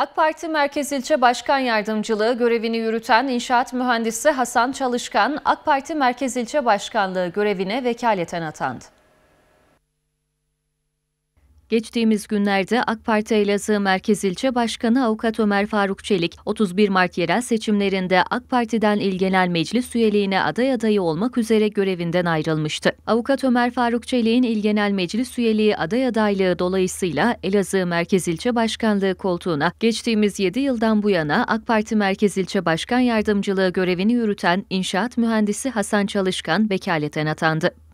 AK Parti Merkez İlçe Başkan Yardımcılığı görevini yürüten inşaat mühendisi Hasan Çalışkan, AK Parti Merkez İlçe Başkanlığı görevine vekaleten atandı. Geçtiğimiz günlerde AK Parti Elazığ Merkez İlçe Başkanı Avukat Ömer Faruk Çelik, 31 Mart yerel seçimlerinde AK Parti'den İl Genel Meclis üyeliğine aday adayı olmak üzere görevinden ayrılmıştı. Avukat Ömer Faruk Çelik'in İl Genel Meclis üyeliği aday adaylığı dolayısıyla Elazığ Merkez İlçe Başkanlığı koltuğuna geçtiğimiz 7 yıldan bu yana AK Parti Merkez İlçe Başkan Yardımcılığı görevini yürüten İnşaat mühendisi Hasan Çalışkan vekaleten atandı.